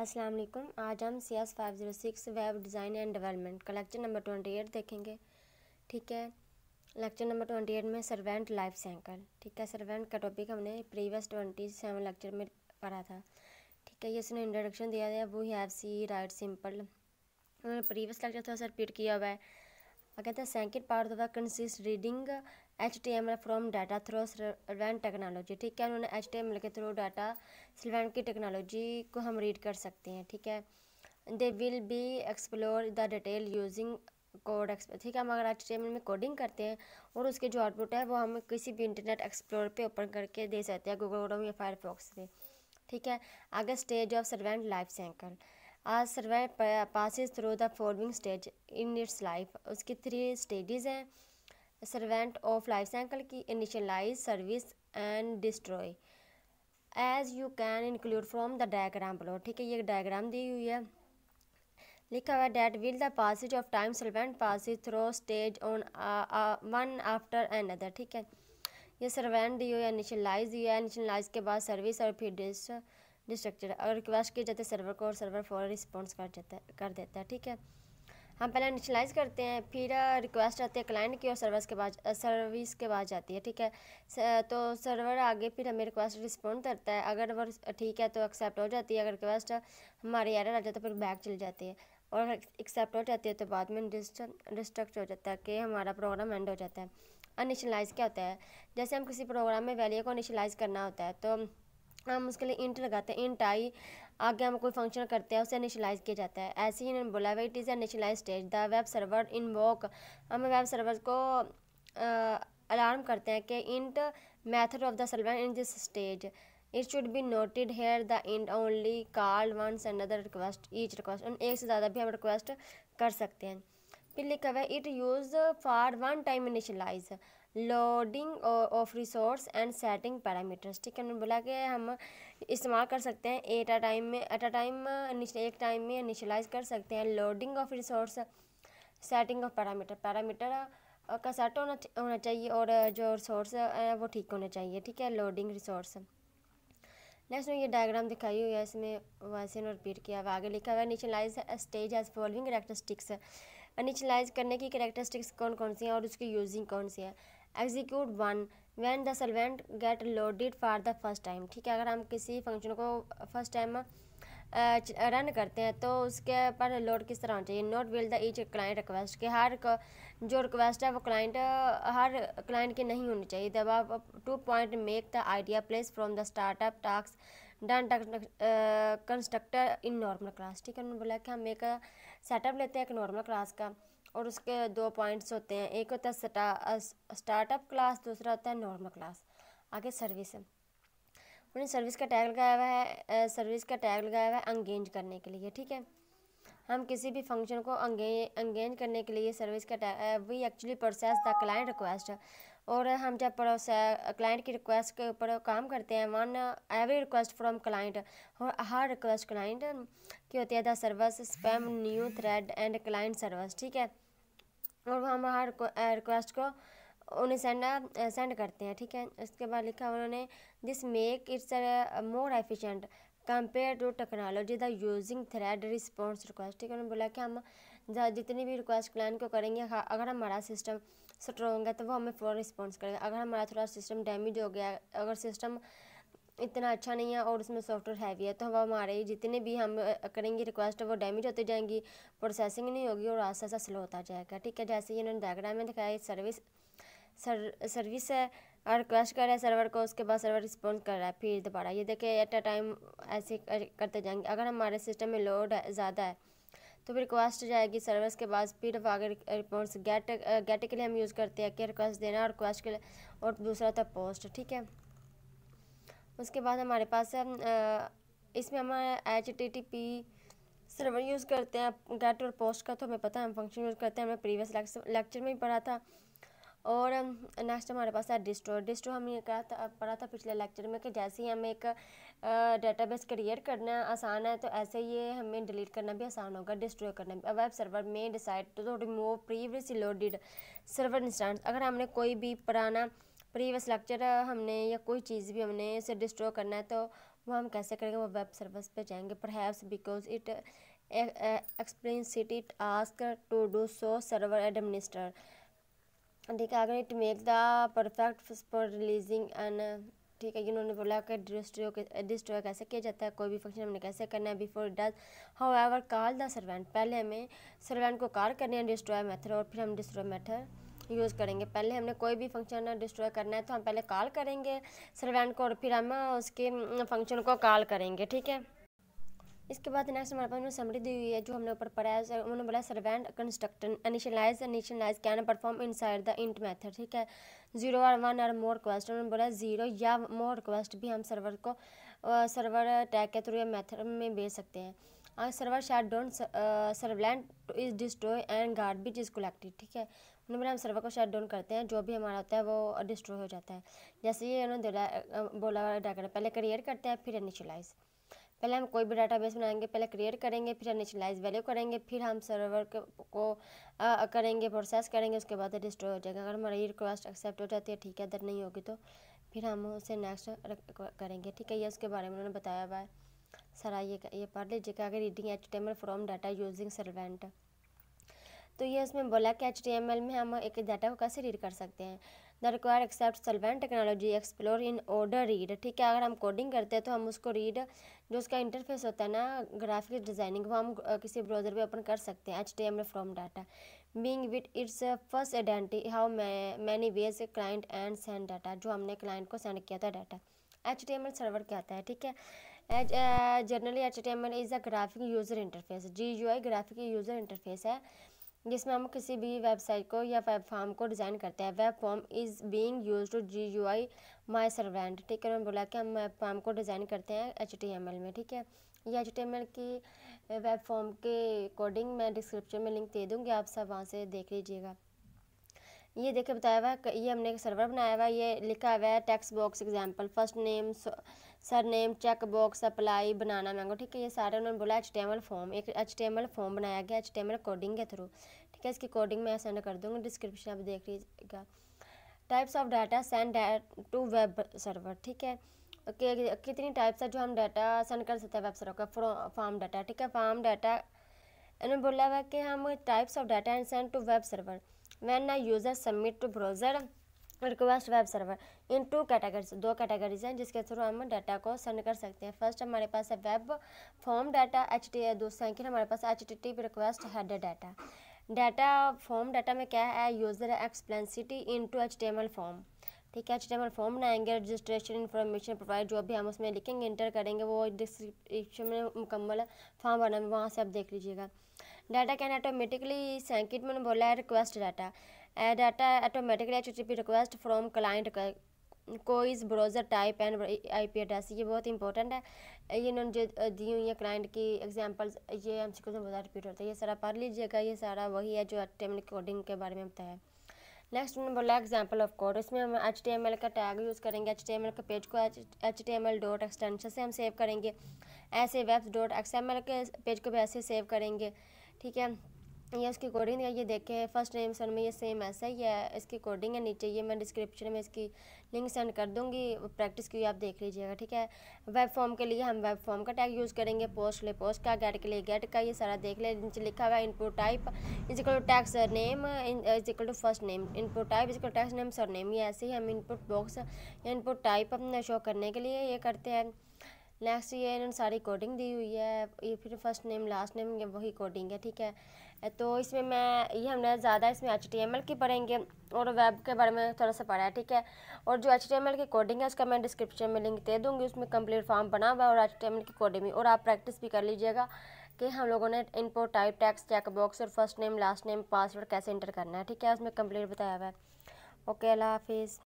अस्सलाम वालेकुम आज हम C S five zero six web design and development का लेक्चर नंबर ट्वेंटी एट देखेंगे ठीक है लेक्चर नंबर ट्वेंटी एट में सर्वेंट लाइफ साइकिल ठीक है सर्वेंट का टॉपिक हमने प्रीवियस ट्वेंटी सेवन लेक्चर में पढ़ा था ठीक है ये इसने इंट्रोडक्शन दिया गया वो हैव सी राइट सिंपल उन्होंने प्रीवियस लेक्चर थोड़ा सा रिपीट किया हुआ है कहते हैं second part of the consist reading H T M L from data through servlet technology ठीक है उन्होंने एच टी एम एल के थ्रू डाटा सिल्वन की टेक्नोलॉजी को हम रीड कर सकते हैं ठीक है they will be explore the detail using code ठीक है हम अगर एच टी एम एल में कोडिंग करते हैं और उसके जो आउटपुट है वो हम किसी भी इंटरनेट एक्सप्लोर पर ओपन करके दे सकते हैं गूगल क्रोम या फायरफॉक्स पे ठीक है आगे stage of servlet life cycle आज servlet passes through the following stage in its life उसकी थ्री स्टेजेस हैं सर्वेंट ऑफ लाइफ साइकिल की initialise service and destroy as you can include from the diagram below ठीक है ये diagram दी हुई है लिखा हुआ that will the passage of time servlet passes through stage on one after other ठीक है ये सर्वेंट दी हुई है इनिशलाइज दी है इनिशलाइज के बाद सर्विस और फिर डिस डिस्ट्रक्चर और रिक्वेस्ट किए जाते है सर्वर को और सर्वर फॉर रिस्पॉन्स कर जाता कर देता है ठीक है हम पहले इनिशलाइज करते हैं फिर रिक्वेस्ट आती है क्लाइंट की और सर्विस के बाद सर्विस के बाद जाती है ठीक है तो सर्वर आगे फिर हमें रिक्वेस्ट रिस्पॉन्ड करता है अगर वो ठीक है तो एक्सेप्ट हो जाती है अगर रिक्वेस्ट हमारी एरर आ जाए तो फिर बैक चल जाती है और एक्सेप्ट हो जाती है तो बाद में डिस्ट्रक्ट हो जाता है कि हमारा प्रोग्राम एंड हो जाता है अनिशलाइज क्या होता है जैसे हम किसी प्रोग्राम में वैल्यू को अनिशलाइज़ करना होता है तो हम उसके लिए इंट लगाते हैं इंट आई आगे हम कोई फंक्शन करते हैं उसे इनिशलाइज किया जाता है ऐसे ही इन्होंने बोला it is initialise stage the web server invoke हम वेब सर्वर को अलार्म करते हैं कि init method of the server in this stage it should be noted here the init only call once and other request each request एक से ज़्यादा भी हम रिक्वेस्ट कर सकते हैं फिर लिखा हुआ है it use for one time initialise loading of resource and setting parameters ठीक है उन्होंने बोला कि हम इस्तेमाल कर सकते हैं एट आ टाइम में एट अ टाइम एक टाइम में इनिशलाइज कर सकते हैं loading of resource setting of parameter parameter का सेट होना होना चाहिए और जो रिसोर्स है वो ठीक होना चाहिए ठीक है लोडिंग रिसोर्स नेक्स्ट में ये डायग्राम दिखाई हुई है इसमें वैसे रिपीट किया हुआ आगे लिखा हुआ है initialize stage as following characteristics initialize करने की करेक्टरिस्टिक्स कौन कौन सी हैं और उसकी यूजिंग कौन सी है execute one when the servlet get loaded for the first time ठीक है अगर हम किसी फंक्शन को फर्स्ट टाइम रन करते हैं तो उसके पर लोड किस तरह होना चाहिए note will the each client request कि हर जो रिक्वेस्ट है वो क्लाइंट हर क्लाइंट की नहीं होनी चाहिए दबाव to point make the idea place from the startup task done constructor in normal class ठीक है उन्होंने बोला कि हम एक सेटअप लेते हैं एक नॉर्मल क्लास का और उसके दो पॉइंट्स होते हैं एक होता है स्टार्टअप क्लास दूसरा होता है नॉर्मल क्लास आगे सर्विस उन्होंने सर्विस का टैग लगाया हुआ है सर्विस का टैग लगाया हुआ है अंगेंज करने के लिए ठीक है हम किसी भी फंक्शन को अंगे अंगेज करने के लिए सर्विस का tag we actually process the client request और हम जब क्लाइंट की रिक्वेस्ट के ऊपर काम करते हैं one every request from client और हर रिक्वेस्ट क्लाइंट की होती है the service spawn new thread and client service ठीक है और हम हर रिक्वेस्ट को उन्हें सेंड सेंड करते हैं ठीक है उसके बाद लिखा उन्होंने this make its more efficient compare to technology the using thread response request ठीक है उन्होंने बोला कि हम जहाँ जितनी भी रिक्वेस्ट क्लाइंट को करेंगे हाँ, अगर हमारा सिस्टम स्ट्रॉन्ग है तो वो हमें फ़ौर रिस्पॉन्स करेगा अगर हमारा थोड़ा सिस्टम डैमेज हो गया अगर सिस्टम इतना अच्छा नहीं है और उसमें सॉफ्टवेयर हैवी है तो वह हमारे जितने भी हम करेंगे रिक्वेस्ट वो डैमेज होती जाएंगी प्रोसेसिंग नहीं होगी और आस्ता आस्ता स्लो होता जाएगा ठीक है जैसे ये इन्होंने डायग्राम में दिखाया सर्विस सर सर्विस है और रिक्वेस्ट कर रहा है सर्वर को उसके बाद सर्वर रिस्पॉन्स कर रहा है फिर दोबारा ये देखिए एट अ टाइम ऐसे करते जाएंगे अगर हमारे सिस्टम में लोड ज़्यादा है तो फिर रिक्वेस्ट जाएगी सर्विस के बाद स्पीड ऑफ आगे गेट गेट के लिए हम यूज़ करते हैं कि रिक्वेस्ट देना और रिक्वेस्ट के लिए और दूसरा था पोस्ट ठीक है उसके बाद हमारे पास है इसमें हम H T T P server use करते हैं गेट और पोस्ट का तो हमें पता है हम फंक्शन यूज़ करते हैं हमने प्रीवियस लेक्चर में ही पढ़ा था और नेक्स्ट हमारे पास है डिस्ट्रो डिस्ट्रो हमने कहा था पढ़ा था पिछले लेक्चर में कि जैसे ही हम एक डेटाबेस क्रिएट करना आसान है तो ऐसे ही हमें डिलीट करना भी आसान होगा डिस्ट्रॉय करना भी वेब सर्वर में decide to remove previously loaded server instance अगर हमने कोई भी पुराना प्रीवियस लेक्चर हमने या कोई चीज़ भी हमने इसे डिस्ट्रॉय करना है तो वो हम कैसे करेंगे वो वेब सर्वर पर जाएंगे perhaps because it explicitly task to do so server administer ठीक है अगर it make the perfect for releasing and ठीक है इन्होंने बोला कि डिस्ट्रो डिस्ट्रॉय कैसे किया जाता है कोई भी फंक्शन हमने कैसे करना है before does however call the servant पहले हमें सर्वेंट को कॉल करनी है डिस्ट्रॉय मेथड और फिर हम डिस्ट्रॉय मेथड यूज़ करेंगे पहले हमने कोई भी फंक्शन डिस्ट्रॉय करना है तो हम पहले कॉल करेंगे सर्वेंट को और फिर हम उसके फंक्शन को कॉल करेंगे ठीक है इसके बाद नेक्स्ट हमारे पास में समरी दी हुई है जो हमने ऊपर पढ़ा है उन्होंने बोला servant constructor initialize initialize can perform inside the init method ठीक है जीरो और वन और मोर रिक्वेस्ट उन्होंने बोला जीरो या मोर रिक्वेस्ट भी हम सर्वर को सर्वर टैग के थ्रू या मैथड में भेज सकते हैं और सर्वर शायद don't servlet is destroy and garbage is collected ठीक है उन्होंने बोला हम सर्वर को शायद डोंट करते हैं जो भी हमारा होता है वो डिस्ट्रॉय हो जाता है जैसे ये उन्होंने बोला डाकर पहले क्रिएट करते हैं फिर इनिशलाइज़ पहले हम कोई भी डाटाबेस बनाएंगे पहले क्रिएट करेंगे फिर इनिशलाइज वैल्यू करेंगे फिर हम सर्वर को आ, करेंगे प्रोसेस करेंगे उसके बाद डिस्ट्रॉय हो जाएगा अगर हमारी रिक्वेस्ट एक्सेप्ट हो जाती है ठीक है अदर नहीं होगी तो फिर हम उसे नेक्स्ट करेंगे ठीक है ये उसके बारे में उन्होंने बताया हुआ है सर आइए ये पढ़ लीजिएगा अगर reading H T M L from data using servant तो ये उसमें बोला कि एच टी एम एल में हम एक डाटा को कैसे रीड कर सकते हैं the require accept servlet technology explore in order read ठीक है अगर हम कोडिंग करते हैं तो हम उसको रीड जो उसका इंटरफेस होता है ना ग्राफिक डिज़ाइनिंग वो हम किसी ब्राउज़र पे ओपन कर सकते हैं H D M L from data being with its first identify how many ways client and send data जो हमने क्लाइंट को सेंड किया था data H T M L server कहता है ठीक है generally H T M L is a graphic user interface G U I graphic user interface है जिसमें हम किसी भी वेबसाइट को या वेब फॉर्म को डिज़ाइन करते हैं web form is being use to G U I my servant ठीक है मैंने बोला कि हम वेब फॉर्म को डिज़ाइन करते हैं एच टी एम एल में ठीक है ये एच टी एम एल की वेब फॉर्म के अकॉर्डिंग मैं डिस्क्रिप्शन में लिंक दे दूँगी आप सब वहाँ से देख लीजिएगा ये देखे बताया हुआ है ये हमने एक सर्वर बनाया हुआ है ये लिखा हुआ है text box example first name surname check box apple banana mango ठीक है ये सारे उन्होंने बोला एच फॉर्म एक एच फॉर्म बनाया गया एच कोडिंग के थ्रू ठीक है इसकी कोडिंग मैं सेंड कर दूँगी डिस्क्रिप्शन आप देख लीजिएगा types of data send to web server ठीक है ओके कितनी टाइप्स है जो हम डाटा सेंड कर सकते हैं वेब सर्वर का फॉर्म डाटा ठीक है फॉर्म डाटा इन्होंने बोला हुआ कि हम types of data and send to web server when a user submit to browser request web server in two categories दो कैटेगरीज हैं जिसके थ्रू हम डाटा को सेंड कर सकते हैं फर्स्ट हमारे पास है web form data H T दूसरा है कि हमारे पास H T T request head data data form data में क्या है user explicitly into H T M L form ठीक है H T M L form बनाएंगे रजिस्ट्रेशन इन्फॉर्मेशन प्रोवाइड जो भी हम उसमें लिखेंगे इंटर करेंगे वो डिस्क्रिप्शन में मुकम्मल फॉर्म बना वहाँ से आप देख लीजिएगा डाटा कैन ऑटोमेटिकली सेंकिट में बोला है request data data automatically H request from client का cookies browser type and I P address ये बहुत इंपॉर्टेंट है ये इन्होंने जो दी हुई है क्लाइंट की एग्जांपल्स ये हम सी में बहुत रिपीट होता है ये सारा पढ़ लीजिएगा ये सारा वही है जो एल कोडिंग के बारे में बताया नेक्स्ट उन्होंने बोला एग्जाम्पल ऑफ कोड इसमें हम एच टी एम एल का टैग यूज़ करेंगे एच टी एम एल के पेज को H T M L dot extension से हम सेव करेंगे ऐसे webs dot X M L के पेज को भी ऐसे सेव करेंगे ठीक है ये इसकी कोडिंग ये देखे फर्स्ट नेम सर में ये सेम ऐसा ही है इसकी कोडिंग है नीचे ये मैं डिस्क्रिप्शन में इसकी लिंक सेंड कर दूंगी प्रैक्टिस की आप देख लीजिएगा ठीक है वेब फॉर्म के लिए हम वेब फॉर्म का टैग यूज़ करेंगे पोस्ट ले पोस्ट का गेट के लिए गेट का ये सारा देख ले नीचे लिखा हुआ है input type equal to text surname equal to first name input type equal text name surname ये ऐसे ही हम इनपुट बॉक्स या इनपुट टाइप अपना शो करने के लिए ये करते हैं नेक्स्ट ये इन्होंने सारी कोडिंग दी हुई है ये फिर फर्स्ट नेम लास्ट नेम ये वही कोडिंग है ठीक है तो इसमें मैं ये हमने ज़्यादा इसमें एच की पढ़ेंगे और वेब के बारे में थोड़ा सा पढ़ा है ठीक है और जो एच की कोडिंग है उसका मैं डिस्क्रिप्शन में लिंक दे दूँगी उसमें कम्प्लीट फॉर्म बना हुआ है और एच की कोडिंग भी और आप प्रैक्टिस भी कर लीजिएगा कि हम लोगों ने input type text check box और first name last name password कैसे इंटर करना है ठीक है उसमें कम्प्लीट बताया हुआ है ओके अल्लाह हाफिज़